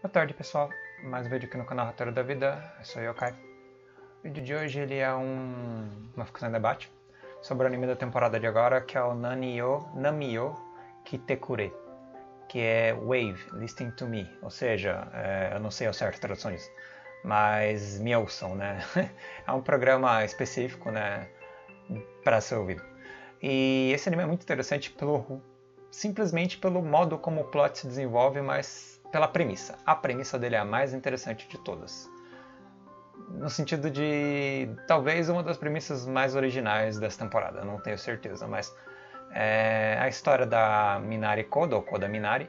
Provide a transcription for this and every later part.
Boa tarde pessoal, mais um vídeo aqui no canal Roteiro da Vida, eu sou Yokai. O vídeo de hoje ele é um... uma ficção de debate sobre o anime da temporada de agora, que é o Namiyo, Namiyo, Kitekure, que é Wave, Listening to Me, ou seja, é... eu não sei ao certo a tradução disso, mas me ouçam, né? é um programa específico, né, para ser ouvido. E esse anime é muito interessante pelo simplesmente pelo modo como o plot se desenvolve, mas pela premissa. A premissa dele é a mais interessante de todas. No sentido de talvez uma das premissas mais originais dessa temporada, não tenho certeza, mas é a história da Minari Kodo, ou Koda Minari,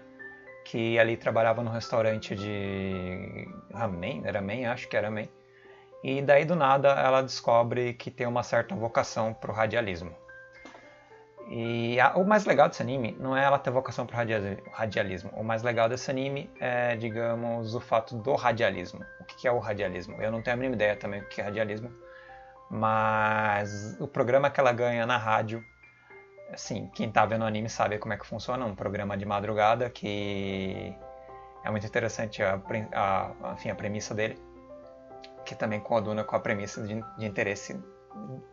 que ali trabalhava no restaurante de ramen, ramen, acho que era ramen. E daí do nada ela descobre que tem uma certa vocação para o radialismo. E a, o mais legal desse anime não é ela ter vocação para o radialismo. O mais legal desse anime é, digamos, o fato do radialismo. O que é o radialismo? Eu não tenho a mínima ideia também o que é radialismo, mas o programa que ela ganha na rádio, assim, quem tá vendo o anime sabe como é que funciona. Um programa de madrugada que é muito interessante a, a, enfim, a premissa dele, que também coaduna com a premissa de, de interesse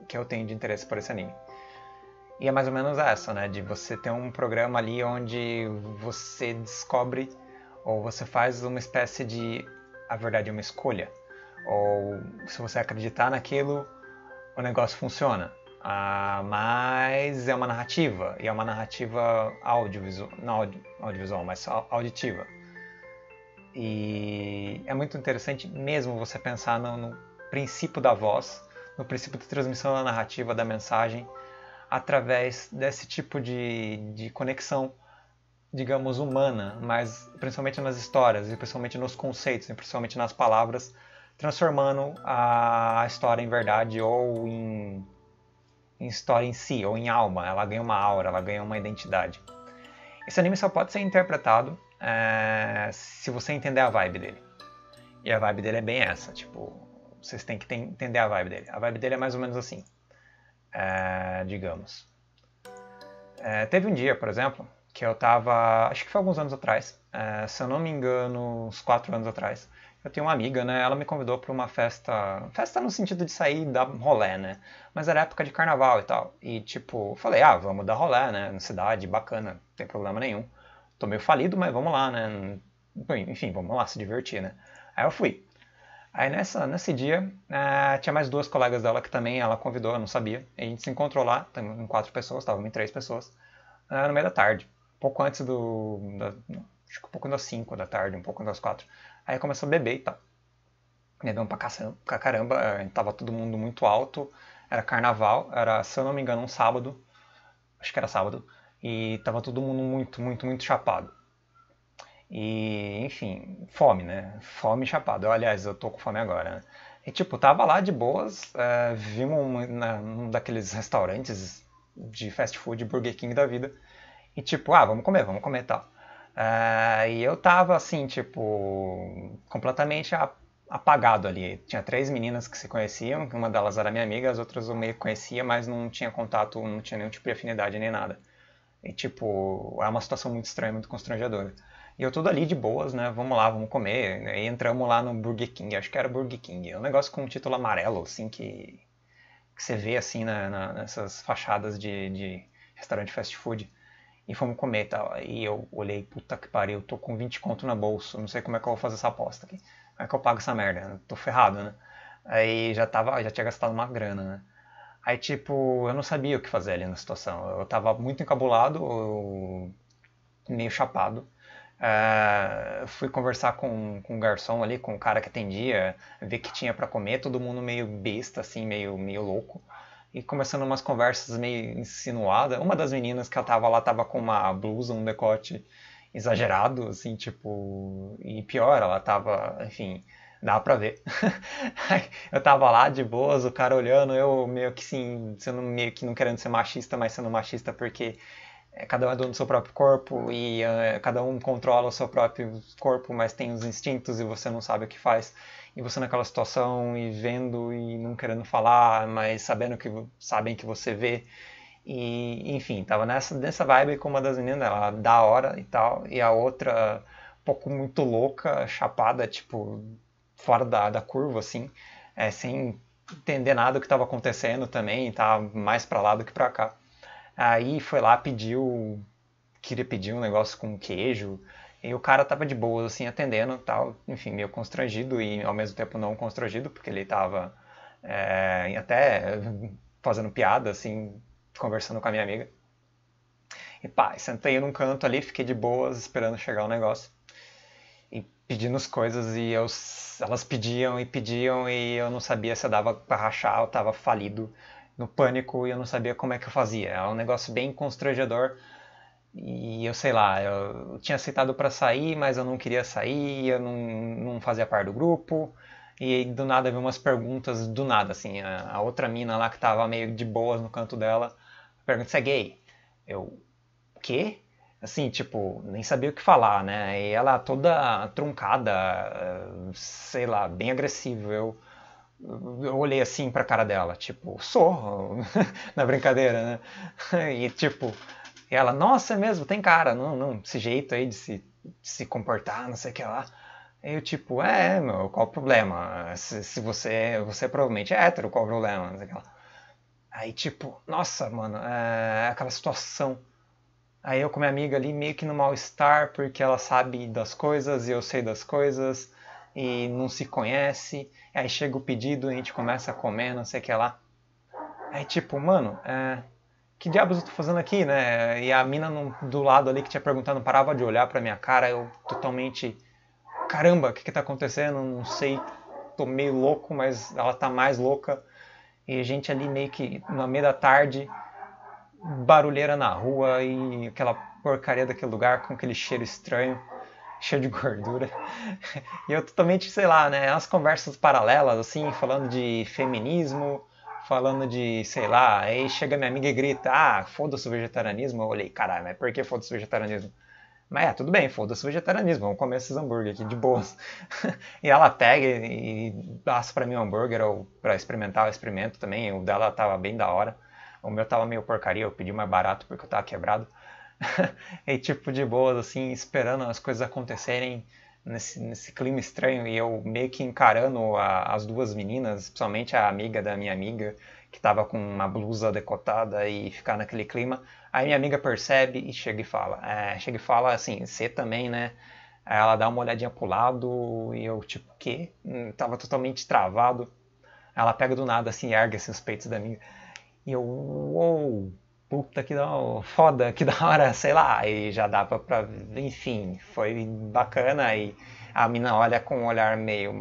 que eu tenho de interesse por esse anime. E é mais ou menos essa, né? De você ter um programa ali onde você descobre ou você faz uma espécie de, a verdade, é uma escolha. Ou se você acreditar naquilo, o negócio funciona. Ah, mas é uma narrativa, e é uma narrativa audiovisual, não audiovisual, mas auditiva. E é muito interessante mesmo você pensar no, no princípio da voz, no princípio da transmissão da narrativa, da mensagem, através desse tipo de, de conexão, digamos, humana, mas principalmente nas histórias, e principalmente nos conceitos, e principalmente nas palavras, transformando a história em verdade ou em, em história em si, ou em alma. Ela ganha uma aura, ela ganha uma identidade. Esse anime só pode ser interpretado é, se você entender a vibe dele. E a vibe dele é bem essa, tipo, vocês têm que entender a vibe dele. A vibe dele é mais ou menos assim é, digamos. É, teve um dia, por exemplo, que eu estava, acho que foi alguns anos atrás, é, se eu não me engano, uns quatro anos atrás, eu tenho uma amiga, né? Ela me convidou para uma festa, festa no sentido de sair da rolé, né? Mas era época de carnaval e tal. E tipo, falei, ah, vamos dar rolé, né? Na cidade, bacana, não tem problema nenhum. Tô meio falido, mas vamos lá, né? Enfim, vamos lá se divertir, né? Aí eu fui. Aí nessa, nesse dia, uh, tinha mais duas colegas dela que também ela convidou, eu não sabia. A gente se encontrou lá, tá em quatro pessoas, estávamos em três pessoas, uh, no meio da tarde. Pouco antes do. Da, acho que um pouco das cinco da tarde, um pouco das quatro. Aí começou a beber e tal. Bebemos pra, pra caramba, uh, tava todo mundo muito alto. Era carnaval, era, se eu não me engano, um sábado. Acho que era sábado. E tava todo mundo muito, muito, muito chapado. E, enfim, fome, né? Fome chapado. Eu, aliás, eu tô com fome agora. Né? E, tipo, tava lá de boas, é, vimos um, na, um daqueles restaurantes de fast food, Burger King da vida. E, tipo, ah, vamos comer, vamos comer tal. É, e eu tava, assim, tipo, completamente apagado ali. Tinha três meninas que se conheciam, uma delas era minha amiga, as outras eu meio conhecia, mas não tinha contato, não tinha nenhum tipo de afinidade nem nada. E, tipo, é uma situação muito estranha, muito constrangedora. E eu tudo ali de boas, né? Vamos lá, vamos comer. Né? E entramos lá no Burger King, acho que era Burger King. É um negócio com um título amarelo, assim, que, que você vê, assim, na, na, nessas fachadas de, de restaurante fast food. E fomos comer e tal. E eu olhei, puta que pariu, tô com 20 conto na bolsa, não sei como é que eu vou fazer essa aposta aqui. Como é que eu pago essa merda? tô ferrado, né? Aí já, tava, já tinha gastado uma grana, né? Aí, tipo, eu não sabia o que fazer ali na situação. Eu tava muito encabulado, meio chapado. Ah, fui conversar com, com o um garçom ali, com o um cara que atendia, ver que tinha para comer, todo mundo meio besta, assim, meio, meio louco. E começando umas conversas meio insinuadas. Uma das meninas que ela tava lá tava com uma blusa, um decote exagerado, assim, tipo. E pior, ela tava, enfim, dá pra ver. eu tava lá de boas, o cara olhando, eu meio que sim, sendo meio que não querendo ser machista, mas sendo machista porque é, cada um é dono do seu próprio corpo e é, cada um controla o seu próprio corpo, mas tem os instintos e você não sabe o que faz. E você naquela situação e vendo e não querendo falar, mas sabendo que sabem que você vê. E enfim, tava nessa, nessa vibe com uma das meninas, ela da hora e tal, e a outra um pouco muito louca, chapada, tipo, fora da, da curva, assim, é, sem entender nada do que estava acontecendo também, tá mais para lá do que para cá. Aí foi lá, pediu. Queria pedir um negócio com queijo. E o cara tava de boas, assim, atendendo tal. Enfim, meio constrangido e ao mesmo tempo não constrangido, porque ele tava é, até fazendo piada, assim, conversando com a minha amiga. E pá, sentei num canto ali, fiquei de boas esperando chegar o negócio. E pedindo as coisas e eu, elas pediam e pediam e eu não sabia se eu dava pra rachar ou tava falido no pânico e eu não sabia como é que eu fazia. É um negócio bem constrangedor. E eu sei lá, eu tinha aceitado para sair, mas eu não queria sair, eu não, não fazia parte do grupo. E do nada vi umas perguntas, do nada, assim. A, a, outra mina lá que tava meio de boas no canto dela pergunta se é gay. Eu, quê? Assim, tipo, nem sabia o que falar, né? E ela toda truncada, eh, sei lá, bem agressiva. Eu, eu olhei assim pra cara dela, tipo, sou, na brincadeira, né? E tipo, ela, nossa, é mesmo, tem cara, não, não, esse jeito aí de se, de se comportar, não sei o que lá. Eu tipo, é, meu, qual o problema? Se, se você, você é provavelmente é hétero, qual o problema? Não sei o que lá. Aí tipo, nossa, mano, é, é aquela situação. Aí eu com minha amiga ali meio que no mal-estar, porque ela sabe das coisas e eu sei das coisas e não se conhece, aí chega o pedido e a gente começa a comer, não sei o que lá. Aí tipo, mano, é, que diabos eu tô fazendo aqui, né? E a mina no, do lado ali que tinha perguntado parava de olhar pra minha cara, eu totalmente, caramba, o que que tá acontecendo? Não sei, tô meio louco, mas ela tá mais louca. E a gente ali meio que na meia da tarde, barulheira na rua e aquela porcaria daquele lugar com aquele cheiro estranho cheio de gordura. E eu totalmente, sei lá, né? As conversas paralelas, assim, falando de feminismo, falando de, sei lá, aí chega minha amiga e grita, ah, foda-se o vegetarianismo. Eu olhei, caralho, mas por que foda-se o vegetarianismo? Mas é, tudo bem, foda-se o vegetarianismo, vamos comer esses hambúrguer aqui de boas. e ela pega e, passa para mim um hambúrguer ou para experimentar, eu experimento também. O dela tava bem da hora. O meu tava meio porcaria, eu pedi mais barato porque eu tava quebrado. e tipo de boas, assim, esperando as coisas acontecerem nesse, nesse clima estranho. E eu meio que encarando a, as duas meninas, principalmente a amiga da minha amiga, que tava com uma blusa decotada e ficar naquele clima. Aí minha amiga percebe e chega e fala. É, chega e fala assim, você também, né? Aí ela dá uma olhadinha pro lado e eu, tipo, quê? Hum, tava totalmente travado. Ela pega do nada, assim, ergue assim, os peitos da minha. E eu, uou! Wow! puta que da foda, que da hora, sei lá, e já dava pra. Enfim, foi bacana e a mina olha com um olhar meio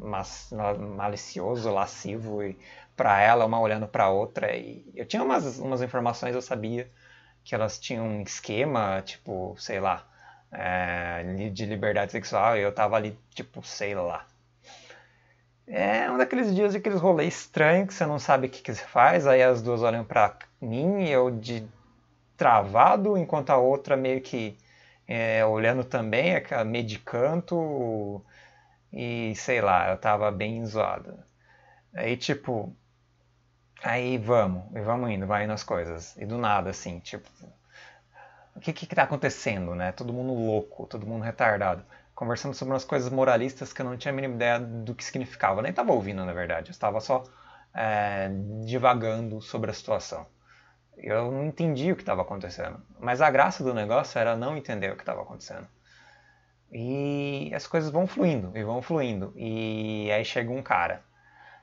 mas, malicioso, lascivo e pra ela, uma olhando pra outra. E eu tinha umas, umas informações, eu sabia que elas tinham um esquema, tipo, sei lá, é, de liberdade sexual, e eu tava ali, tipo, sei lá é um daqueles dias, aqueles rolês estranhos que você não sabe o que, que você faz, aí as duas olham pra mim e eu de travado, enquanto a outra meio que é, olhando também, é meio de canto, e sei lá, eu tava bem zoado. Aí tipo, aí vamos, e vamos indo, vai indo as coisas. E do nada, assim, tipo, o que que tá acontecendo, né? Todo mundo louco, todo mundo retardado conversando sobre umas coisas moralistas que eu não tinha a mínima ideia do que significava. Eu nem estava ouvindo, na verdade. Eu estava só é, divagando sobre a situação. Eu não entendi o que estava acontecendo. Mas a graça do negócio era não entender o que estava acontecendo. E as coisas vão fluindo e vão fluindo. E aí chega um cara.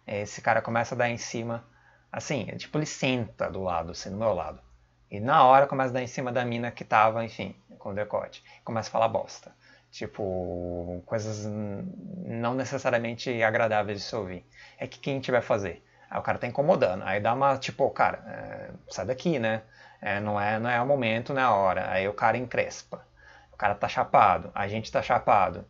Esse cara começa a dar em cima. Assim, é tipo, ele senta do lado, assim, do meu lado. E na hora começa a dar em cima da mina que tava, enfim, com o decote. Começa a falar bosta. Tipo, coisas não necessariamente agradáveis de se ouvir. É que quem tiver fazer? Aí o cara tá incomodando. Aí dá uma, tipo, cara, é, sai daqui, né? É, não, é, não é o momento, não é a hora. Aí o cara encrespa. O cara tá chapado. A gente tá chapado.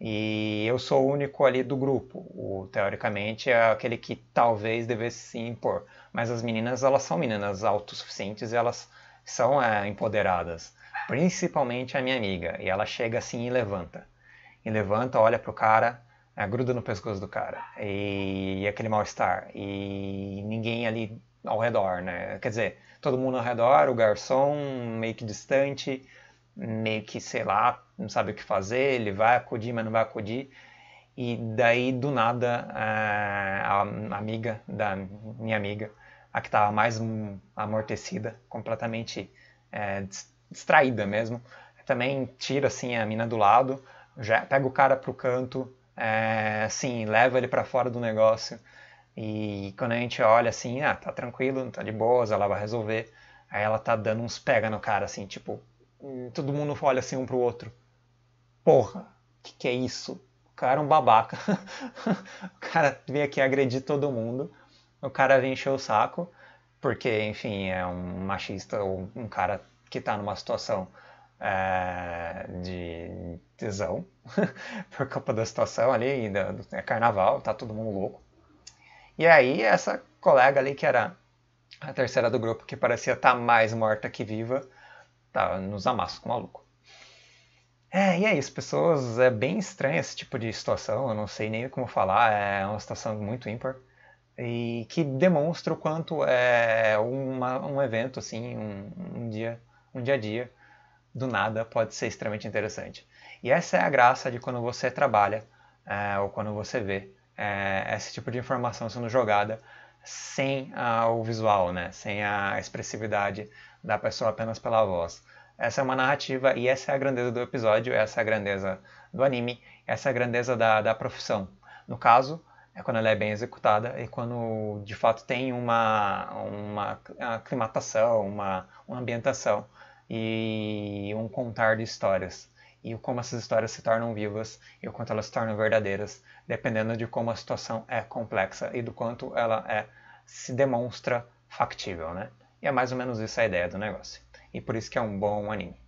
E eu sou o único ali do grupo. O, teoricamente é aquele que talvez devesse se impor. Mas as meninas, elas são meninas autossuficientes e elas são é, empoderadas principalmente a minha amiga. E ela chega assim e levanta. E levanta, olha pro cara, gruda no pescoço do cara. E, e aquele mal-estar. E ninguém ali ao redor, né? Quer dizer, todo mundo ao redor, o garçom meio que distante, meio que, sei lá, não sabe o que fazer, ele vai acudir, mas não vai acudir. E daí, do nada, a amiga da minha amiga, a que estava mais amortecida, completamente é, distraída mesmo. Também tira assim a mina do lado, já pega o cara pro canto, é, assim, leva ele para fora do negócio. E quando a gente olha assim, ah, tá tranquilo, tá de boas, ela vai resolver. Aí ela tá dando uns pega no cara, assim, tipo, hum, todo mundo olha assim um pro outro. Porra, que que é isso? O cara é um babaca. o cara vem aqui agredir todo mundo. O cara vem encher o saco, porque, enfim, é um machista ou um cara que está numa situação eh, de tesão por causa da situação ali, da, do, é carnaval, tá todo mundo louco. E aí essa colega ali que era a terceira do grupo que parecia estar tá mais morta que viva, tá nos amassos com o maluco. É, e é isso, pessoas, é bem estranho esse tipo de situação, eu não sei nem como falar, é uma situação muito ímpar e que demonstra o quanto é uma, um evento, assim, um, um dia um dia a dia do nada pode ser extremamente interessante. E essa é a graça de quando você trabalha é, ou quando você vê é, esse tipo de informação sendo jogada sem ah, o visual, né? sem a expressividade da pessoa apenas pela voz. Essa é uma narrativa e essa é a grandeza do episódio, essa é a grandeza do anime, essa é a grandeza da, da profissão. No caso, é quando ela é bem executada e quando de fato tem uma, uma aclimatação, uma, uma ambientação e um contar de histórias. E como essas histórias se tornam vivas e o quanto elas se tornam verdadeiras, dependendo de como a situação é complexa e do quanto ela é, se demonstra factível, né? E é mais ou menos isso a ideia do negócio. E por isso que é um bom anime.